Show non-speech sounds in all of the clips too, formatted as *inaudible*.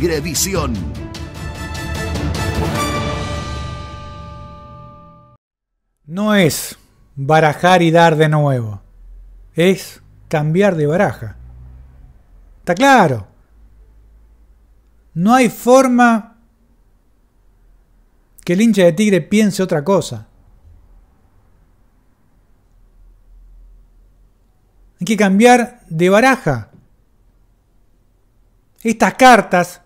Tigrevisión. No es barajar y dar de nuevo. Es cambiar de baraja. Está claro. No hay forma que el hincha de Tigre piense otra cosa. Hay que cambiar de baraja. Estas cartas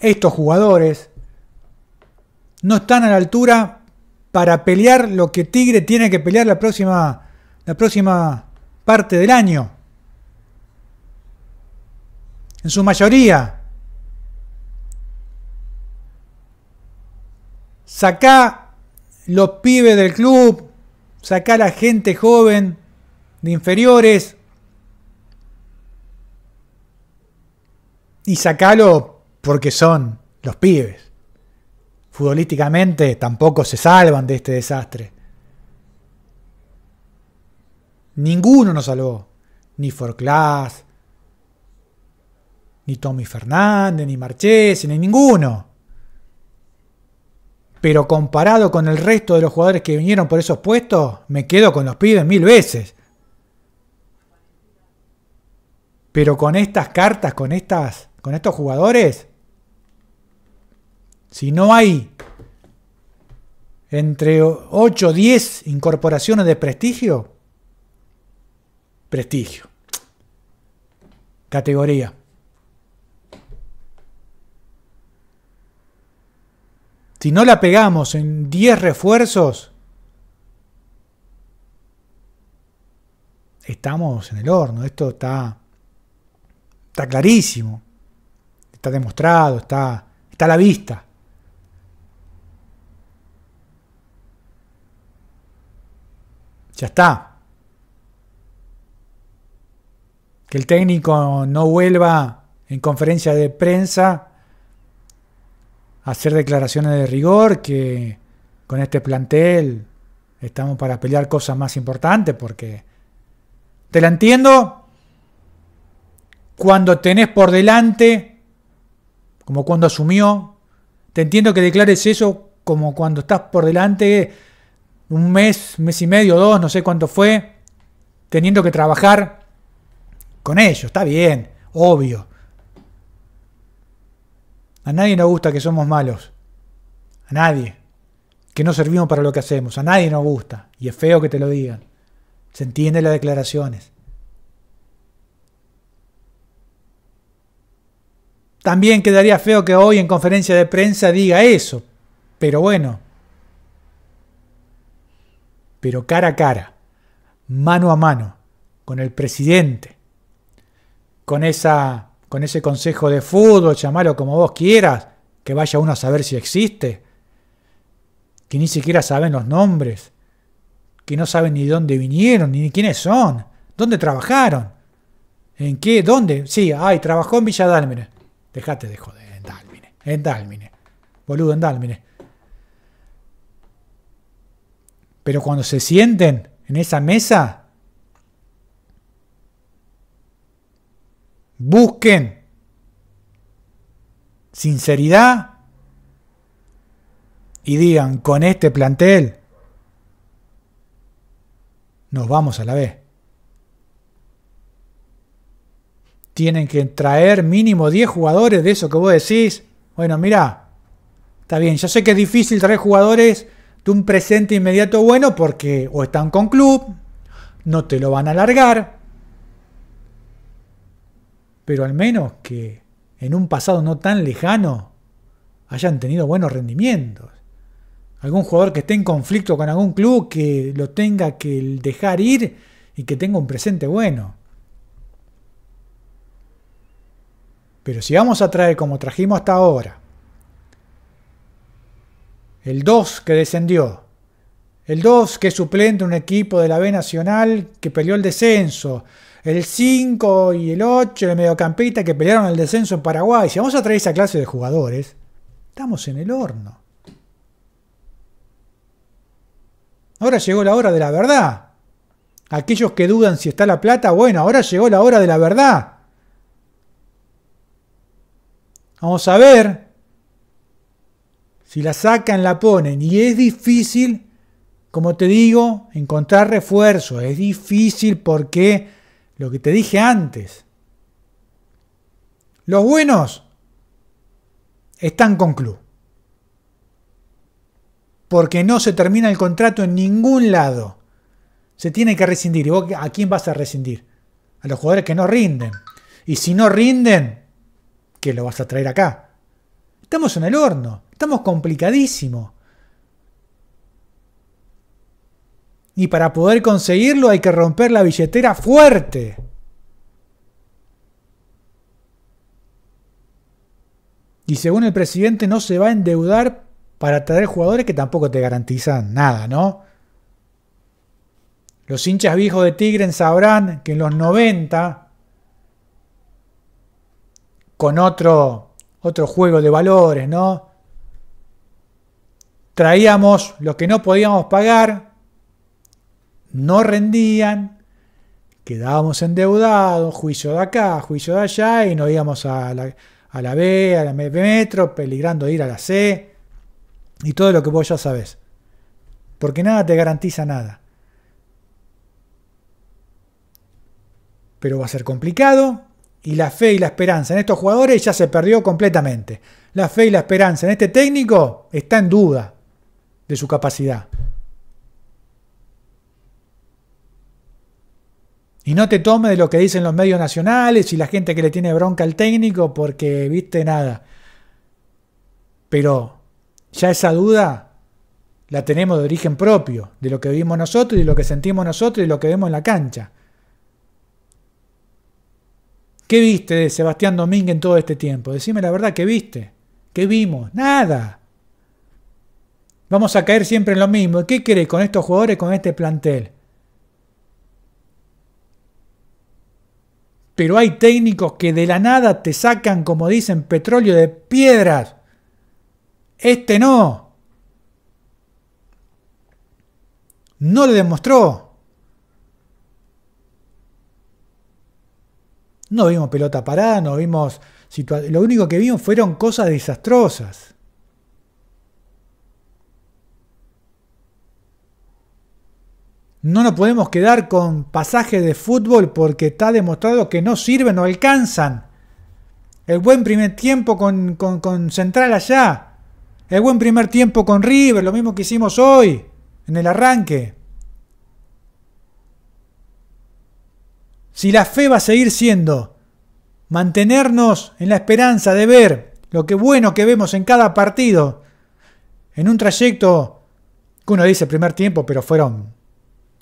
estos jugadores no están a la altura para pelear lo que Tigre tiene que pelear la próxima, la próxima parte del año. En su mayoría. Sacá los pibes del club, saca la gente joven de inferiores y sacalo porque son los pibes. Futbolísticamente tampoco se salvan de este desastre. Ninguno nos salvó. Ni Forclaz, ni Tommy Fernández, ni Marchese, ni ninguno. Pero comparado con el resto de los jugadores que vinieron por esos puestos, me quedo con los pibes mil veces. Pero con estas cartas, con, estas, con estos jugadores, si no hay entre 8 o 10 incorporaciones de prestigio, prestigio, categoría. Si no la pegamos en 10 refuerzos, estamos en el horno. Esto está, está clarísimo, está demostrado, está, está a la vista. Ya está. Que el técnico no vuelva en conferencia de prensa a hacer declaraciones de rigor, que con este plantel estamos para pelear cosas más importantes, porque te la entiendo cuando tenés por delante, como cuando asumió, te entiendo que declares eso como cuando estás por delante un mes, mes y medio, dos, no sé cuánto fue, teniendo que trabajar con ellos. Está bien, obvio. A nadie nos gusta que somos malos. A nadie. Que no servimos para lo que hacemos. A nadie nos gusta. Y es feo que te lo digan. Se entiende las declaraciones. También quedaría feo que hoy en conferencia de prensa diga eso. Pero bueno, pero cara a cara, mano a mano, con el presidente, con, esa, con ese consejo de fútbol, llamalo como vos quieras, que vaya uno a saber si existe, que ni siquiera saben los nombres, que no saben ni dónde vinieron, ni quiénes son, dónde trabajaron, en qué, dónde. Sí, ay, trabajó en Villa Dálmine. Dejate de joder, en Dálmine, en Dálmine, boludo, en Dálmine. Pero cuando se sienten en esa mesa, busquen sinceridad y digan, con este plantel nos vamos a la B. Tienen que traer mínimo 10 jugadores de eso que vos decís. Bueno, mira, está bien, yo sé que es difícil traer jugadores un presente inmediato bueno porque o están con club, no te lo van a alargar, pero al menos que en un pasado no tan lejano hayan tenido buenos rendimientos. Algún jugador que esté en conflicto con algún club que lo tenga que dejar ir y que tenga un presente bueno. Pero si vamos a traer como trajimos hasta ahora, el 2 que descendió, el 2 que es suplente un equipo de la B Nacional que peleó el descenso, el 5 y el 8, el mediocampista que pelearon el descenso en Paraguay. Si vamos a traer esa clase de jugadores, estamos en el horno. Ahora llegó la hora de la verdad. Aquellos que dudan si está la plata, bueno, ahora llegó la hora de la verdad. Vamos a ver si la sacan, la ponen. Y es difícil, como te digo, encontrar refuerzo. Es difícil porque lo que te dije antes. Los buenos están con club. Porque no se termina el contrato en ningún lado. Se tiene que rescindir. ¿Y a quién vas a rescindir? A los jugadores que no rinden. Y si no rinden, ¿qué lo vas a traer acá. Estamos en el horno, estamos complicadísimo. Y para poder conseguirlo hay que romper la billetera fuerte. Y según el presidente no se va a endeudar para traer jugadores que tampoco te garantizan nada, ¿no? Los hinchas viejos de Tigren sabrán que en los 90, con otro otro juego de valores, ¿no? Traíamos lo que no podíamos pagar, no rendían, quedábamos endeudados, juicio de acá, juicio de allá, y nos íbamos a la, a la B, a la metro, peligrando ir a la C, y todo lo que vos ya sabés. Porque nada te garantiza nada. Pero va a ser complicado, y la fe y la esperanza en estos jugadores ya se perdió completamente. La fe y la esperanza en este técnico está en duda de su capacidad. Y no te tome de lo que dicen los medios nacionales y la gente que le tiene bronca al técnico porque viste nada. Pero ya esa duda la tenemos de origen propio, de lo que vivimos nosotros y lo que sentimos nosotros y lo que vemos en la cancha. ¿Qué viste de Sebastián Domínguez en todo este tiempo? Decime la verdad, ¿qué viste? ¿Qué vimos? Nada. Vamos a caer siempre en lo mismo. ¿Qué querés con estos jugadores, con este plantel? Pero hay técnicos que de la nada te sacan, como dicen, petróleo de piedras. Este no. No le demostró. No vimos pelota parada, no vimos Lo único que vimos fueron cosas desastrosas. No nos podemos quedar con pasajes de fútbol porque está demostrado que no sirven, o alcanzan. El buen primer tiempo con, con Central allá. El buen primer tiempo con River, lo mismo que hicimos hoy, en el arranque. si la fe va a seguir siendo mantenernos en la esperanza de ver lo que bueno que vemos en cada partido, en un trayecto que uno dice primer tiempo, pero fueron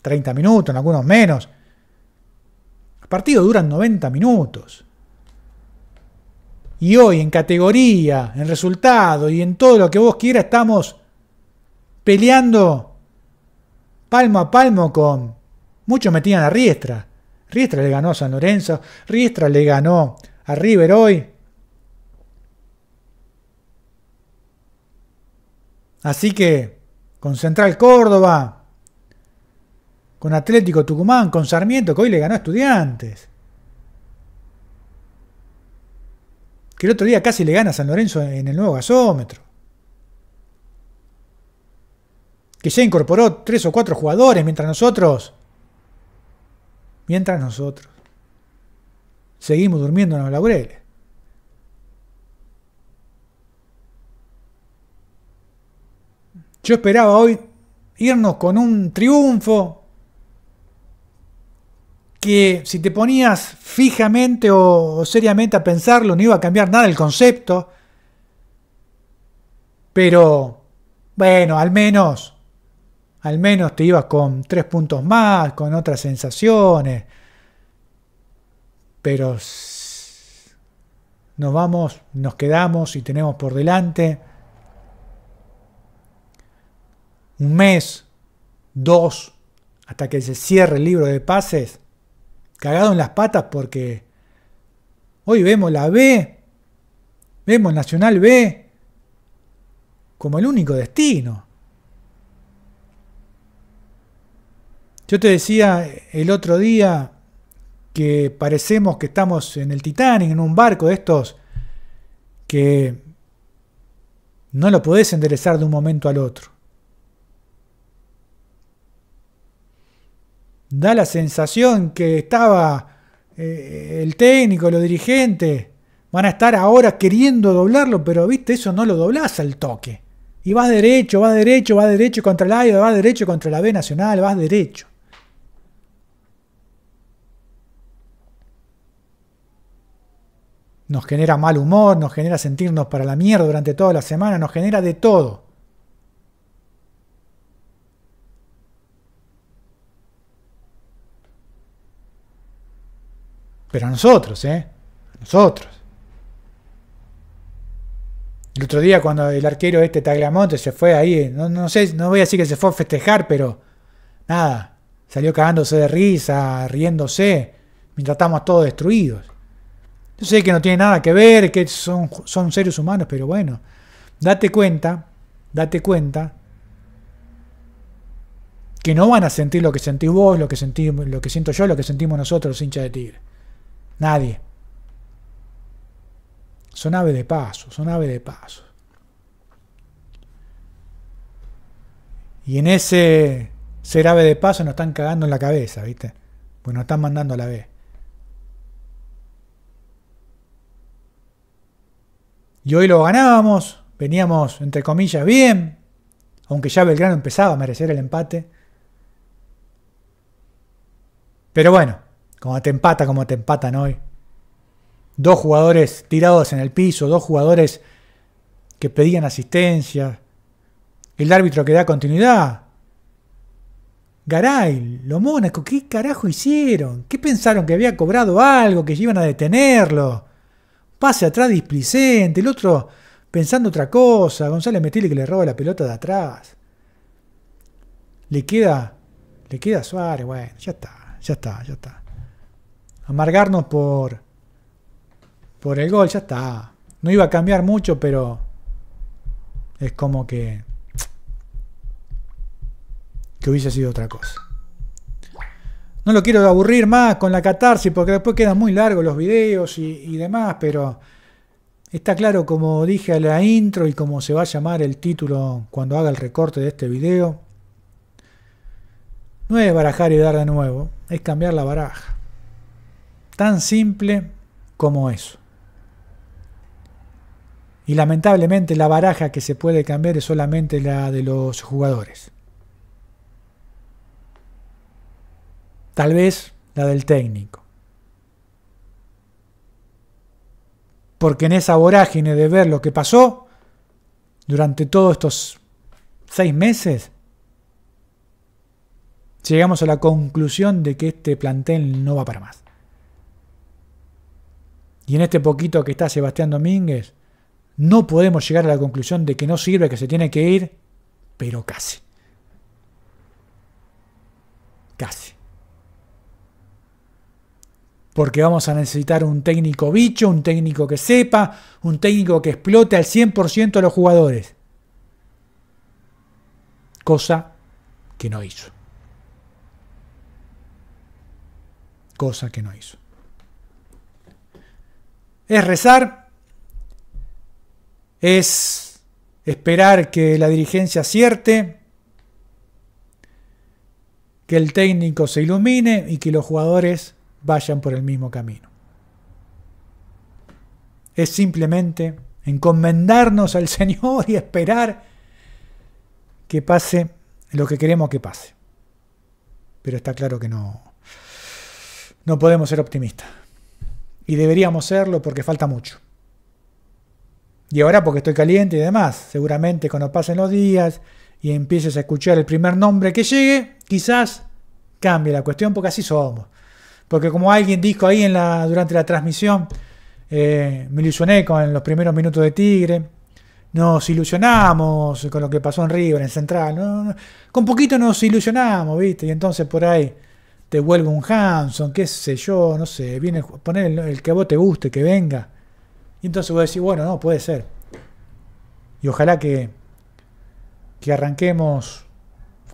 30 minutos, en algunos menos. Los partidos duran 90 minutos. Y hoy en categoría, en resultado y en todo lo que vos quieras estamos peleando palmo a palmo con muchos metían la riestra. Riestra le ganó a San Lorenzo, Riestra le ganó a River hoy. Así que con Central Córdoba, con Atlético Tucumán, con Sarmiento, que hoy le ganó a Estudiantes. Que el otro día casi le gana a San Lorenzo en el nuevo gasómetro. Que ya incorporó tres o cuatro jugadores mientras nosotros mientras nosotros seguimos durmiendo en los laureles. Yo esperaba hoy irnos con un triunfo que si te ponías fijamente o, seriamente a pensarlo no iba a cambiar nada el concepto. Pero, bueno, al menos al menos te ibas con tres puntos más, con otras sensaciones. Pero nos vamos, nos quedamos y tenemos por delante un mes, dos, hasta que se cierre el libro de pases, cagado en las patas porque hoy vemos la B, vemos Nacional B como el único destino. Yo te decía el otro día que parecemos que estamos en el Titanic, en un barco de estos que no lo podés enderezar de un momento al otro. Da la sensación que estaba eh, el técnico, los dirigentes, van a estar ahora queriendo doblarlo, pero viste, eso no lo doblás al toque. Y vas derecho, vas derecho, vas derecho contra la A, vas derecho contra la B Nacional, vas derecho. nos genera mal humor, nos genera sentirnos para la mierda durante toda la semana, nos genera de todo. Pero a nosotros, ¿eh? nosotros. El otro día cuando el arquero este Tagliamonte se fue ahí, no, no sé, no voy a decir que se fue a festejar, pero nada, salió cagándose de risa, riéndose, mientras estamos todos destruidos. Yo sé que no tiene nada que ver, que son, son seres humanos, pero bueno, date cuenta, date cuenta que no van a sentir lo que sentís vos, lo que, sentí, lo que siento yo, lo que sentimos nosotros, los hinchas de tigre. Nadie. Son aves de paso, son aves de paso. Y en ese ser ave de paso nos están cagando en la cabeza, ¿viste? Pues nos están mandando a la vez. Y hoy lo ganábamos, veníamos entre comillas bien, aunque ya Belgrano empezaba a merecer el empate. Pero bueno, como te empata, como te empatan hoy. Dos jugadores tirados en el piso, dos jugadores que pedían asistencia. El árbitro que da continuidad. Garay, lo Mónaco, ¿qué carajo hicieron? ¿Qué pensaron que había cobrado algo, que iban a detenerlo? pase atrás displicente, el otro pensando otra cosa, González Metile que le roba la pelota de atrás. Le queda, le queda Suárez, bueno, ya está, ya está, ya está. Amargarnos por, por el gol, ya está. No iba a cambiar mucho, pero es como que, que hubiese sido otra cosa. No lo quiero aburrir más con la catarsis porque después quedan muy largos los videos y, demás, pero está claro como dije a la intro y como se va a llamar el título cuando haga el recorte de este video. No es barajar y dar de nuevo, es cambiar la baraja. Tan simple como eso. Y lamentablemente la baraja que se puede cambiar es solamente la de los jugadores. Tal vez la del técnico. Porque en esa vorágine de ver lo que pasó durante todos estos seis meses, llegamos a la conclusión de que este plantel no va para más. Y en este poquito que está Sebastián Domínguez, no podemos llegar a la conclusión de que no sirve, que se tiene que ir, pero casi. Casi porque vamos a necesitar un técnico bicho, un técnico que sepa, un técnico que explote al 100% a los jugadores. Cosa que no hizo. Cosa que no hizo. Es rezar, es esperar que la dirigencia acierte, que el técnico se ilumine y que los jugadores vayan por el mismo camino. Es simplemente encomendarnos al Señor y esperar que pase lo que queremos que pase. Pero está claro que no, no podemos ser optimistas. Y deberíamos serlo porque falta mucho. Y ahora porque estoy caliente y demás, seguramente cuando pasen los días y empieces a escuchar el primer nombre que llegue, quizás cambie la cuestión porque así somos. Porque como alguien dijo ahí en la, durante la transmisión, eh, me ilusioné con los primeros minutos de Tigre, nos ilusionamos con lo que pasó en River, en Central, con poquito nos ilusionamos, ¿viste? Y entonces por ahí te vuelve un Hanson, qué sé yo, no sé, viene poner el, que a vos te guste, que venga. Y entonces vos decís, bueno, no, puede ser. Y ojalá que, que arranquemos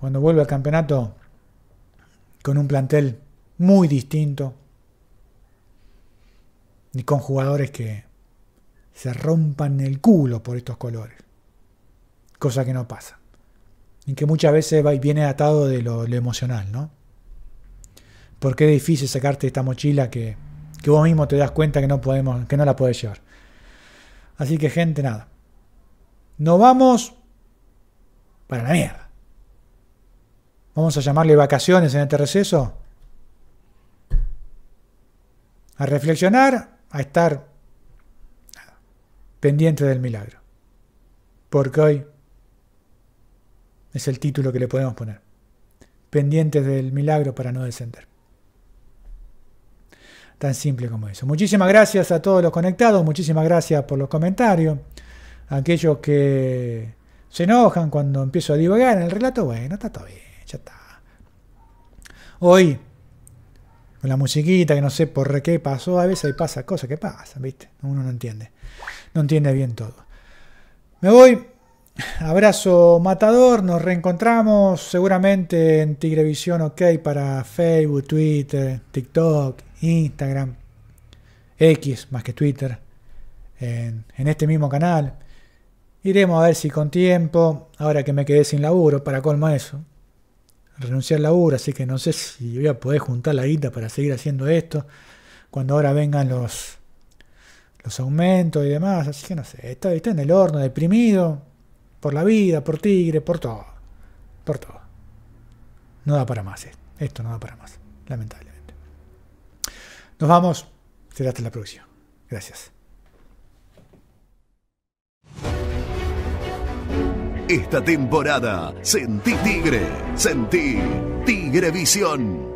cuando vuelva el campeonato con un plantel muy distinto. Ni con jugadores que se rompan el culo por estos colores. Cosa que no pasa. Y que muchas veces va y viene atado de lo, emocional, ¿no? Porque es difícil sacarte esta mochila que, que vos mismo te das cuenta que no, podemos, que no la podés llevar. Así que, gente, nada. Nos vamos para la mierda. Vamos a llamarle vacaciones en este receso a reflexionar, a estar pendiente del milagro. Porque hoy es el título que le podemos poner. Pendiente del milagro para no descender. Tan simple como eso. Muchísimas gracias a todos los conectados, muchísimas gracias por los comentarios. Aquellos que se enojan cuando empiezo a divagar en el relato, bueno, está todo bien, ya está. Hoy con la musiquita que no sé por qué pasó, a veces y pasa cosas que pasan, ¿viste? Uno no entiende, no entiende bien todo. Me voy, *sighs* abrazo matador, nos reencontramos seguramente en Tigrevisión OK para Facebook, Twitter, TikTok, Instagram, X más que Twitter, en, en este mismo canal. Iremos a ver si con tiempo, ahora que me quedé sin laburo, para colmo eso, renunciar la laburo, así que no sé si voy a poder juntar la guita para seguir haciendo esto, cuando ahora vengan los, los aumentos y demás, así que no sé, está, está en el horno, deprimido, por la vida, por tigre, por todo, por todo. No da para más, eh. esto no da para más, lamentablemente. Nos vamos, será hasta la próxima. Gracias. Esta temporada, sentí Tigre, sentí Tigre Visión.